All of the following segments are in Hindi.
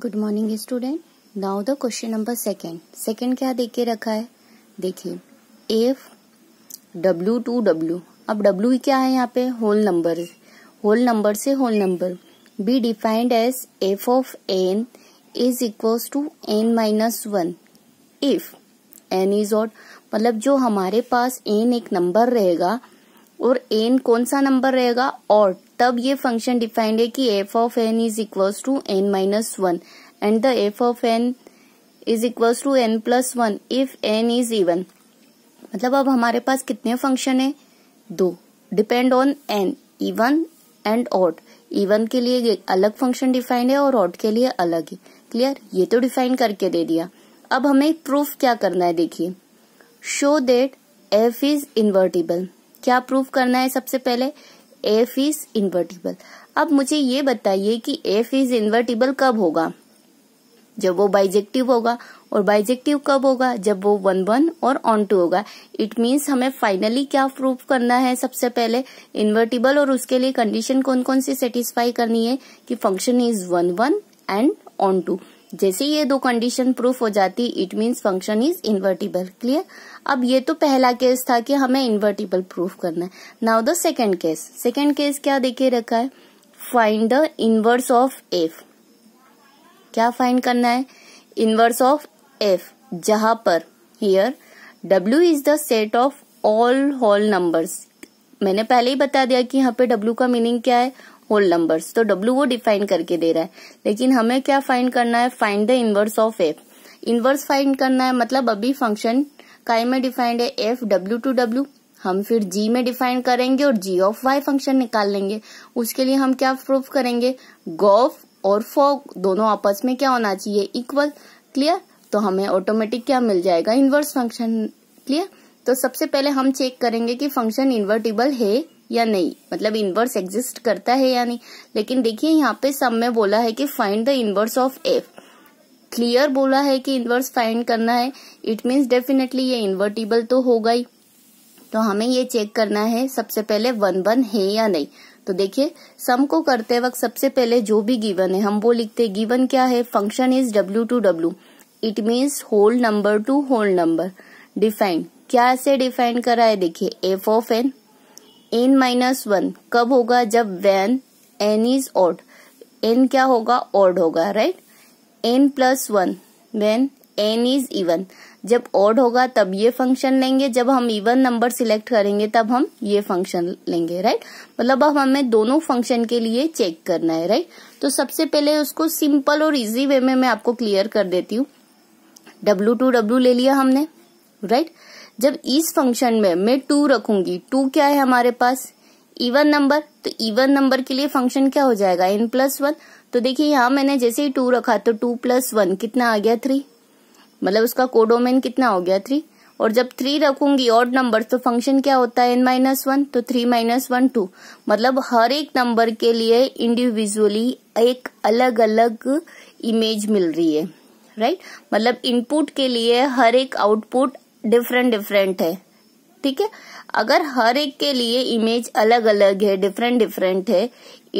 Good morning student now the question number second second क्या देख के रखा है देखिए एफ डब्ल्यू टू डब्ल्यू अब डब्ल्यू क्या है यहाँ पे होल नंबर होल नंबर से whole number be defined as f of n is equals to n minus one if n is odd मतलब जो हमारे पास एन एक नंबर रहेगा और एन कौन सा नंबर रहेगा ऑट तब ये फंक्शन डिफाइंड है कि f of n is equals to n minus one and the f of n is equals to n plus one if n is even मतलब अब हमारे पास कितने फंक्शन है दो depend on n even and odd even के लिए अलग फंक्शन डिफाइंड है और ऑट के लिए अलग है क्लियर ये तो डिफाइन करके दे दिया अब हमें प्रूफ क्या करना है देखिए show that f is invertible क्या प्रूफ करना है सबसे पहले एफ इज इन्वर्टिबल अब मुझे ये बताइए कि एफ इज इन्वर्टिबल कब होगा जब वो बाइजेक्टिव होगा और बाइजेक्टिव कब होगा जब वो वन वन और ऑन टू होगा इट मीन्स हमें फाइनली क्या प्रूव करना है सबसे पहले इन्वर्टिबल और उसके लिए कंडीशन कौन कौन सी सेटिस्फाई करनी है कि function is one one and onto जैसे ये दो कंडीशन प्रूफ हो जाती it means function is invertible clear अब ये तो पहला केस था कि हमें इन्वर्टिबल प्रूफ करना है now the second case second case क्या देखे रखा है find the inverse of f क्या फाइंड करना है इनवर्स ऑफ एफ जहां पर here W is the set of all whole numbers मैंने पहले ही बता दिया कि यहाँ पे डब्ल्यू का मीनिंग क्या है होल नंबर्स तो डब्ल्यू वो डिफाइन करके दे रहा है लेकिन हमें क्या फाइंड करना है find the inverse of f inverse find करना है मतलब अभी फंक्शन का में डिफाइंड है एफ डब्ल्यू टू डब्ल्यू हम फिर जी में डिफाइन करेंगे और जी ऑफ वाई फंक्शन निकाल लेंगे उसके लिए हम क्या प्रूफ करेंगे गोफ और फॉग दोनों आपस में क्या होना चाहिए इक्वल क्लियर तो हमें ऑटोमेटिक क्या मिल जाएगा इनवर्स फंक्शन क्लियर तो सबसे पहले हम चेक करेंगे कि फंक्शन इन्वर्टिबल है या नहीं मतलब इनवर्स एग्जिस्ट करता है या नहीं लेकिन देखिए यहाँ पे सब में बोला है कि find the inverse of f clear बोला है कि इनवर्स फाइंड करना है इट मीन्स डेफिनेटली ये इन्वर्टिबल तो होगा ही तो हमें ये चेक करना है सबसे पहले वन वन है या नहीं तो देखिए सम को करते वक्त सबसे पहले जो भी गिवन है हम वो लिखते हैं गिवन क्या है function is W to W it means whole number to whole number define क्या से डिफाइन करा है देखिए f of n n minus one कब होगा जब when n is odd n क्या होगा ऑड होगा right n plus one when n is even जब ऑड होगा तब ये फंक्शन लेंगे जब हम इवन नंबर सिलेक्ट करेंगे तब हम ये फंक्शन लेंगे राइट मतलब अब हमें दोनों फंक्शन के लिए चेक करना है राइट तो सबसे पहले उसको सिंपल और इजी वे में मैं आपको क्लियर कर देती हूँ डब्ल्यू टू डब्ल्यू ले लिया हमने राइट right? जब इस फंक्शन में मैं टू रखूंगी टू क्या है हमारे पास इवन नंबर तो इवन नंबर के लिए फंक्शन क्या हो जाएगा एन प्लस वन तो देखिए यहाँ मैंने जैसे ही टू रखा तो टू प्लस वन कितना आ गया थ्री मतलब उसका कोडोमेन कितना हो गया थ्री और जब थ्री रखूंगी और नंबर तो फंक्शन क्या होता है एन माइनस वन तो थ्री माइनस वन टू मतलब हर एक नंबर के लिए इंडिविजुअली एक अलग अलग इमेज मिल रही है राइट मतलब इनपुट के लिए हर एक आउटपुट डिफरेंट डिफरेंट है ठीक है अगर हर एक के लिए इमेज अलग अलग है डिफरेंट डिफरेंट है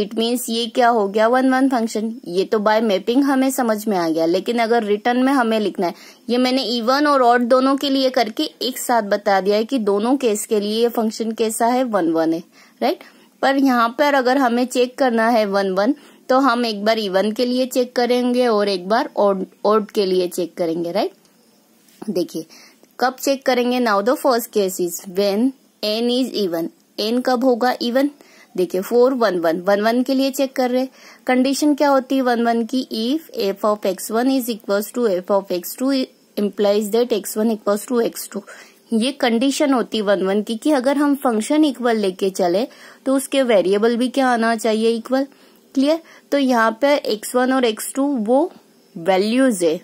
इट मीन्स ये क्या हो गया वन वन फंक्शन ये तो बाय मैपिंग हमें समझ में आ गया लेकिन अगर रिटर्न में हमें लिखना है ये मैंने इवन और ऑड दोनों के लिए करके एक साथ बता दिया है कि दोनों केस के लिए ये फंक्शन कैसा है वन वन है राइट पर यहाँ पर अगर हमें चेक करना है वन वन तो हम एक बार इवन के लिए चेक करेंगे और एक बार ऑड के लिए चेक करेंगे राइट देखिए कब चेक करेंगे now the first case is when n is even n कब होगा इवन देखिए for one one one one के लिए चेक कर रहे कंडीशन क्या होती है वन वन की if f of x one is equal to f of x two implies that x one equal to x two ये कंडीशन होती वन वन की कि अगर हम फंक्शन इक्वल लेके चले तो उसके वेरिएबल भी क्या आना चाहिए इक्वल क्लियर तो यहाँ पे एक्स वन और एक्स टू वो वैल्यूज है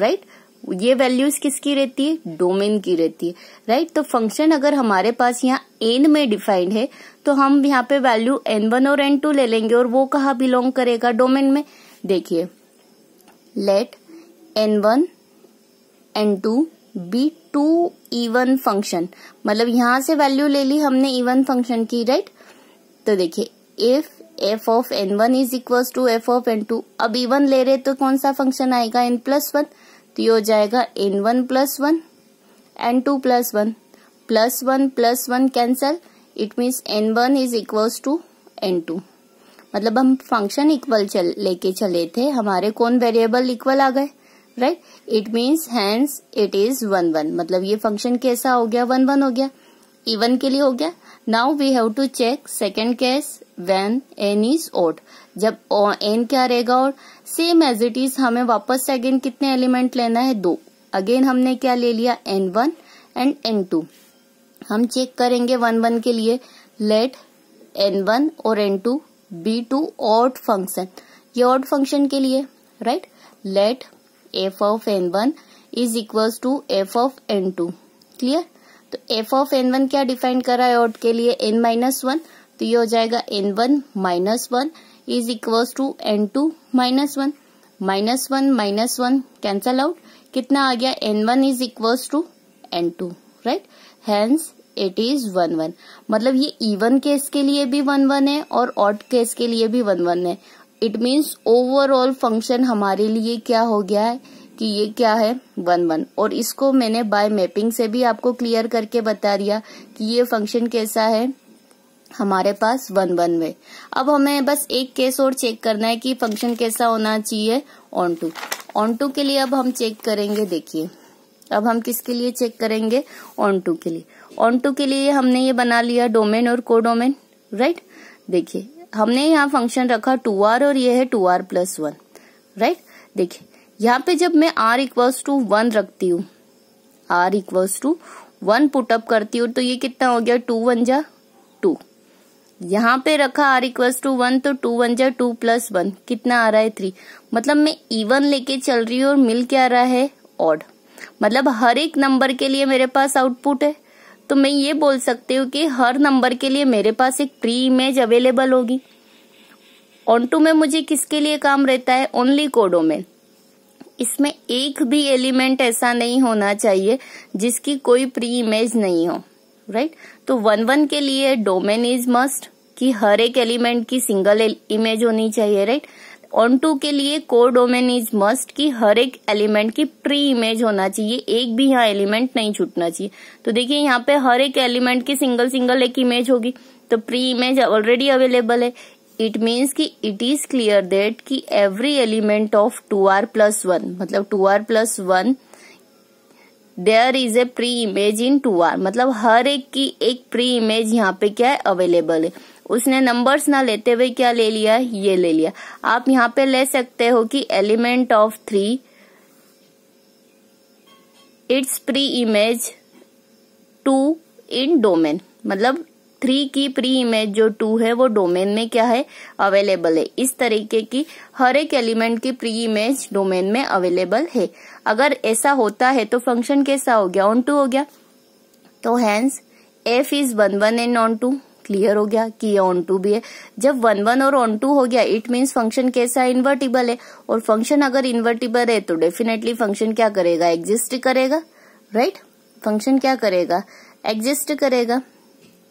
राइट right? ये वैल्यूज किसकी रहती है डोमेन की रहती है राइट तो फंक्शन अगर हमारे पास यहाँ एन में डिफाइंड है तो हम यहाँ पे वैल्यू एन वन और एन टू ले लेंगे और वो कहा बिलोंग करेगा डोमेन में देखिए let n one n two be two even function मतलब यहां से वैल्यू ले ली हमने इवन फंक्शन की राइट तो देखिए if f of n one is equal to f of n two अब इवन ले रहे तो कौन सा फंक्शन आएगा एन प्लस वन तो ये हो जाएगा n one plus one n two plus one plus one plus one cancel it means n one is equals to n two मतलब हम फंक्शन इक्वल चल लेके चले थे हमारे कौन वेरिएबल इक्वल आ गए right it means hence it is one one मतलब ये फंक्शन कैसा हो गया वन वन हो गया इवन के लिए हो गया now we have to check second case when n is odd जब एन क्या रहेगा और सेम एज इट इज हमें वापस से अगेन कितने एलिमेंट लेना है दो अगेन हमने क्या ले लिया n one and n two हम चेक करेंगे वन वन के लिए लेट एन वन और n two be two odd function ये ऑट फंक्शन के लिए right let f of n one is equal to f of n two clear तो एफ ऑफ एन वन क्या डिफाइन करा है ऑट के लिए एन माइनस वन तो ये हो जाएगा n one minus one is equals to n two minus one minus one minus one cancel out कितना आ गया n one is equals to n two right hence it is one one मतलब ये इवन केस के लिए भी वन वन है और ऑड केस के लिए भी वन वन है इट मीन्स ओवरऑल फंक्शन हमारे लिए क्या हो गया है कि ये क्या है वन वन और इसको मैंने बाय मैपिंग से भी आपको क्लियर करके बता दिया कि ये फंक्शन कैसा है हमारे पास वन वन वे अब हमें बस एक केस और चेक करना है कि फंक्शन कैसा होना चाहिए ऑन टू ऑन टू के लिए अब हम चेक करेंगे देखिए अब हम किसके लिए चेक करेंगे ऑन टू के लिए ऑन टू के लिए हमने ये बना लिया डोमेन और कोडोमेन राइट देखिए हमने यहाँ फंक्शन रखा टू आर और ये है two r plus one right देखिए यहाँ पे जब मैं आर इक्वल्स टू वन रखती हूँ r equals to one put up करती हूँ तो ये कितना हो गया टू वन जा टू यहाँ पे रखा आर इक्वल्स टू वन तो टू वन जा टू प्लस वन कितना आ रहा है थ्री मतलब मैं इवन लेके चल रही हूँ और मिल क्या रहा है ऑड मतलब हर एक नंबर के लिए मेरे पास आउटपुट है तो मैं ये बोल सकती हूँ कि हर नंबर के लिए मेरे पास एक प्री इमेज अवेलेबल होगी ऑन टू में मुझे किसके लिए काम रहता है ओनली कोडो में इसमें एक भी एलिमेंट ऐसा नहीं होना चाहिए जिसकी कोई प्री इमेज नहीं हो राइट तो वन वन के लिए डोमेन इज मस्ट कि हर एक एलिमेंट की सिंगल इमेज होनी चाहिए राइट ऑन टू के लिए को डोमेन इज मस्ट कि हर एक एलिमेंट की प्री इमेज होना चाहिए एक भी यहाँ एलिमेंट नहीं छूटना चाहिए तो देखिए यहाँ पे हर एक एलिमेंट की सिंगल सिंगल एक इमेज होगी तो प्री इमेज ऑलरेडी अवेलेबल है इट मीन्स कि इट इज क्लियर दैट कि every element of two r plus one मतलब two r plus one there is a preimage in two r मतलब हर एक की एक प्री इमेज यहाँ पे क्या है अवेलेबल है उसने नंबर्स ना लेते हुए क्या ले लिया है ये ले लिया आप यहाँ पे ले सकते हो कि element of three its preimage two in domain मतलब थ्री की प्री इमेज जो टू है वो डोमेन में क्या है अवेलेबल है इस तरीके की हर एक एलिमेंट की प्री इमेज डोमेन में अवेलेबल है अगर ऐसा होता है तो फंक्शन कैसा हो गया ऑन टू हो गया तो hence f is one one and onto clear हो गया कि ये ऑन टू भी है जब वन वन और ऑन टू हो गया इट मीन्स फंक्शन कैसा है इन्वर्टिबल है और फंक्शन अगर इन्वर्टिबल है तो डेफिनेटली फंक्शन क्या करेगा एग्जिस्ट करेगा राइट right? फंक्शन क्या करेगा एग्जिस्ट करेगा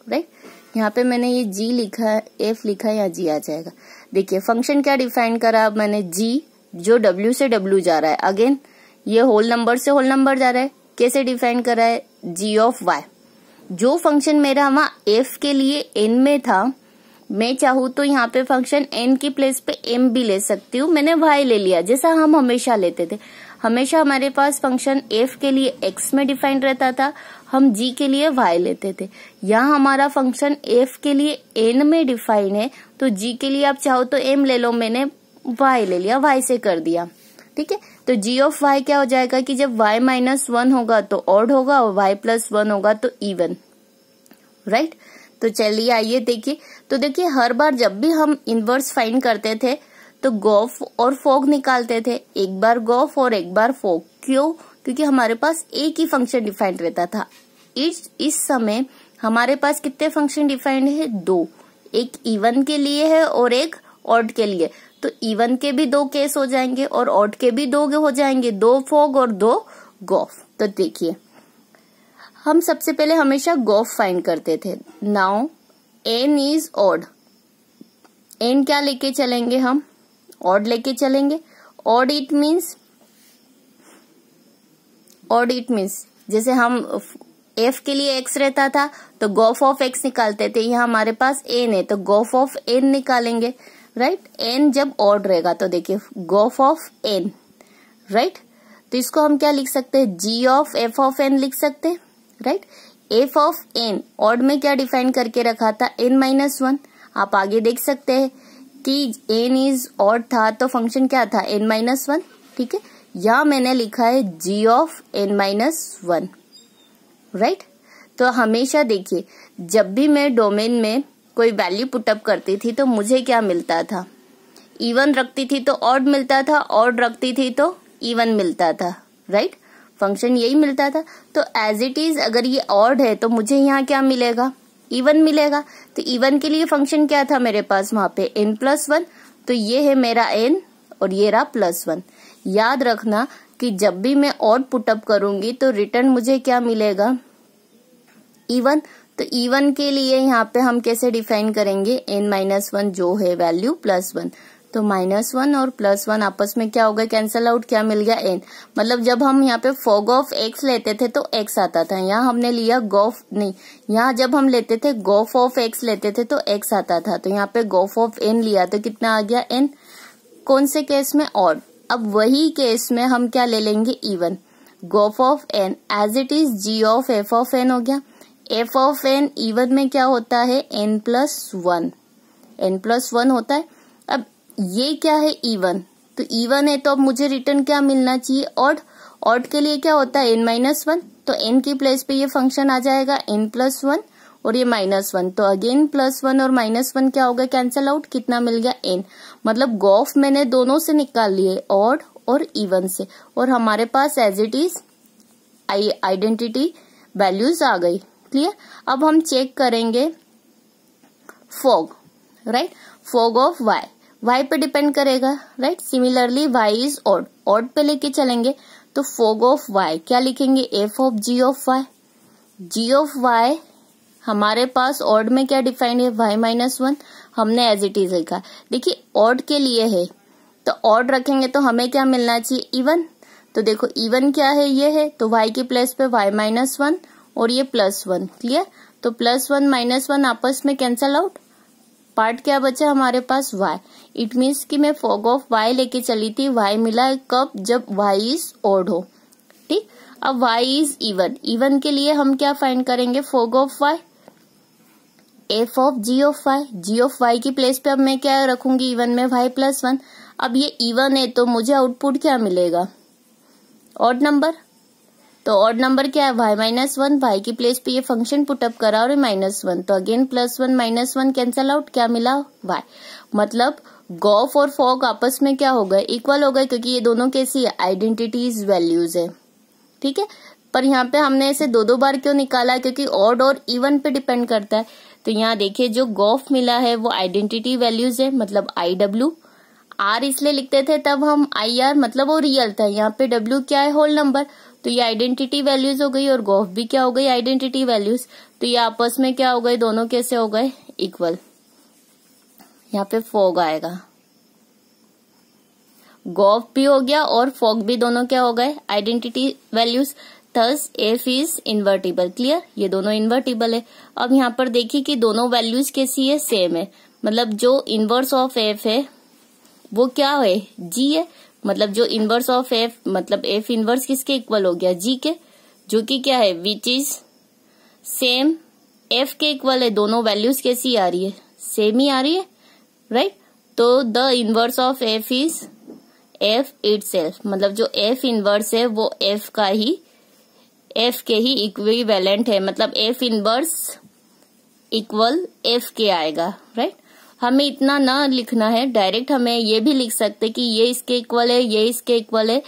राइट right? यहाँ पे मैंने ये जी लिखा एफ लिखा है यहाँ जी आ जाएगा देखिए फंक्शन क्या डिफाइन करा मैंने जी जो डब्ल्यू से डब्ल्यू जा रहा है अगेन ये होल नंबर से होल नंबर जा रहा है कैसे डिफाइन रहा है जी ऑफ वाई जो फंक्शन मेरा वहां एफ के लिए एन में था मैं चाहू तो यहाँ पे फंक्शन एन की प्लेस पे एम भी ले सकती हूँ मैंने वाई ले लिया जैसा हम हमेशा लेते थे हमेशा हमारे पास फंक्शन एफ के लिए एक्स में डिफाइंड रहता था हम जी के लिए वाई लेते थे यहाँ हमारा फंक्शन एफ के लिए एन में डिफाइन है तो जी के लिए आप चाहो तो एम ले लो मैंने वाई ले लिया वाई से कर दिया ठीक है तो जी ऑफ वाई क्या हो जाएगा कि जब वाई माइनस वन होगा तो ऑड होगा और वाई प्लस वन होगा तो इवन राइट right? तो चलिए आइए देखिए तो देखिए हर बार जब भी हम इनवर्स फाइंड करते थे तो गोफ और फोग निकालते थे एक बार गोफ और एक बार फोग क्यों क्योंकि हमारे पास एक ही फंक्शन डिफाइंड रहता था इस इस समय हमारे पास कितने फंक्शन डिफाइंड है दो एक इवन के लिए है और एक ऑड के लिए तो इवन के भी दो केस हो जाएंगे और ऑड के भी दो हो जाएंगे दो फोग और दो गोफ तो देखिए हम सबसे पहले हमेशा गोफ फाइंड करते थे now n is odd n क्या लेके चलेंगे हम ऑड लेके चलेंगे odd it means odd it means जैसे हम एफ के लिए एक्स रहता था तो गोफ ऑफ एक्स निकालते थे यहां हमारे पास एन है तो गोफ ऑफ एन निकालेंगे राइट एन जब ऑड रहेगा तो देखिए गोफ ऑफ एन राइट तो इसको हम क्या लिख सकते हैं g of f of n लिख सकते हैं right f of n odd में क्या डिफाइन करके रखा था एन माइनस वन आप आगे देख सकते हैं कि एन इज ऑड था तो फंक्शन क्या था एन माइनस वन ठीक है यहां मैंने लिखा है g of n minus one right तो हमेशा देखिए जब भी मैं डोमेन में कोई वैल्यू पुटअप करती थी तो मुझे क्या मिलता था इवन रखती थी तो ऑड मिलता था ऑड रखती थी तो इवन मिलता था राइट फंक्शन यही मिलता था तो एज इट इज अगर ये ऑड है तो मुझे यहाँ क्या मिलेगा इवन मिलेगा तो इवन के लिए फंक्शन क्या था मेरे पास वहां पे एन प्लस वन तो ये है मेरा एन और ये रहा प्लस वन याद रखना कि जब भी मैं और पुटअप करूंगी तो रिटर्न मुझे क्या मिलेगा इवन तो e1 के लिए यहाँ पे हम कैसे डिफाइन करेंगे n माइनस वन जो है वैल्यू प्लस वन तो माइनस वन और प्लस वन आपस में क्या हो गया कैंसल आउट क्या मिल गया एन मतलब जब हम यहाँ पे फॉग ऑफ एक्स लेते थे तो एक्स आता था यहाँ हमने लिया गोफ नहीं यहाँ जब हम लेते थे गोफ ऑफ एक्स लेते थे तो एक्स आता था तो यहाँ पे गोफ ऑफ एन लिया तो कितना आ गया एन कौन से केस में और अब वही केस में हम क्या ले लेंगे even g o f of n as it is g of f of n हो गया एफ ऑफ एन इवन में क्या होता है n plus one n plus one होता है अब ये क्या है इवन तो इवन है तो अब मुझे रिटर्न क्या मिलना चाहिए ऑड ऑड के लिए क्या होता है एन माइनस वन तो एन की प्लेस पे ये फंक्शन आ जाएगा एन प्लस वन और ये माइनस वन तो अगेन प्लस वन और माइनस वन क्या होगा कैंसल आउट कितना मिल गया एन मतलब गॉफ मैंने दोनों से निकाल लिए ऑड और इवन से और हमारे पास as it is identity values आ गई लिए अब हम चेक करेंगे f o g right f o g of y y पे डिपेंड करेगा right similarly y is odd odd पे लेके चलेंगे तो फोग ऑफ वाई क्या लिखेंगे f of g of y g of y हमारे पास ऑड में क्या डिफाइंड है वाई माइनस वन हमने एज इट इज लिखा देखिए ऑड के लिए है तो ऑड रखेंगे तो हमें क्या मिलना चाहिए इवन तो देखो इवन क्या है ये है तो वाई के प्लेस पे वाई माइनस वन और ये प्लस वन क्लियर तो प्लस वन माइनस वन आपस में कैंसल आउट पार्ट क्या बचा हमारे पास y इट मीन्स कि मैं फॉग ऑफ y लेके चली थी y मिला है कब जब y इज ओड हो ठीक अब y इज इवन इवन के लिए हम क्या फाइंड करेंगे f o g of y f of g of y g of y की प्लेस पे अब मैं क्या रखूंगी इवन में y प्लस वन अब ये इवन है तो मुझे आउटपुट क्या मिलेगा ऑड नंबर तो ऑड नंबर क्या है वाई माइनस वन वाई की प्लेस पे ये फंक्शन पुटअप करा और माइनस वन तो again plus one minus one cancel out क्या मिला वाई मतलब गॉफ और फॉग आपस में क्या हो गए इक्वल हो गए क्योंकि ये दोनों कैसी है आइडेंटिटीज वैल्यूज है ठीक है पर यहाँ पे हमने ऐसे दो दो बार क्यों निकाला क्योंकि ऑड और इवन पे डिपेंड करता है तो यहाँ देखिए जो गॉफ मिला है वो आइडेंटिटी वैल्यूज है मतलब आई डब्ल्यू आर इसलिए लिखते थे तब हम आई आर मतलब वो रियल था यहाँ पे डब्ल्यू क्या है होल नंबर तो ये आइडेंटिटी वैल्यूज हो गई और गोफ भी क्या हो गई आइडेंटिटी वैल्यूज तो ये आपस में क्या हो गए दोनों कैसे हो गए इक्वल यहाँ पे फोग आएगा गोफ भी हो गया और फोग भी दोनों क्या हो गए identity values thus f is invertible clear ये दोनों इन्वर्टिबल है अब यहाँ पर देखिए कि दोनों वैल्यूज कैसी है सेम है मतलब जो इन्वर्स ऑफ एफ है वो क्या है जी है मतलब जो इनवर्स ऑफ एफ मतलब एफ इनवर्स किसके इक्वल हो गया जी के जो कि क्या है विच इज सेम एफ के इक्वल है दोनों वैल्यूज कैसी आ रही है सेम ही आ रही है राइट right? तो the inverse of f is f it मतलब जो एफ इनवर्स है वो एफ का ही एफ के ही इक्वी है मतलब एफ इनवर्स इक्वल एफ के आएगा राइट हमें इतना ना लिखना है डायरेक्ट हमें ये भी लिख सकते कि ये इसके इक्वल है ये इसके इक्वल है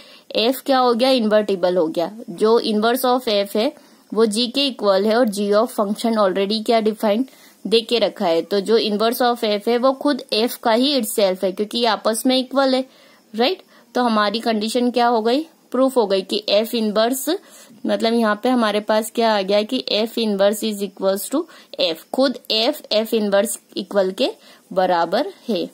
एफ क्या हो गया इन्वर्टिबल हो गया जो इन्वर्स ऑफ एफ है वो जी के इक्वल है और जी ऑफ फंक्शन ऑलरेडी क्या डिफाइंड दे के रखा है तो जो इन्वर्स ऑफ एफ है वो खुद एफ का ही इट्स है क्योंकि आपस में इक्वल है राइट तो हमारी कंडीशन क्या हो गई प्रूफ हो गई कि एफ इनवर्स मतलब यहाँ पे हमारे पास क्या आ गया कि F inverse is equals to F खुद एफ एफ इनवर्स इक्वल के बराबर है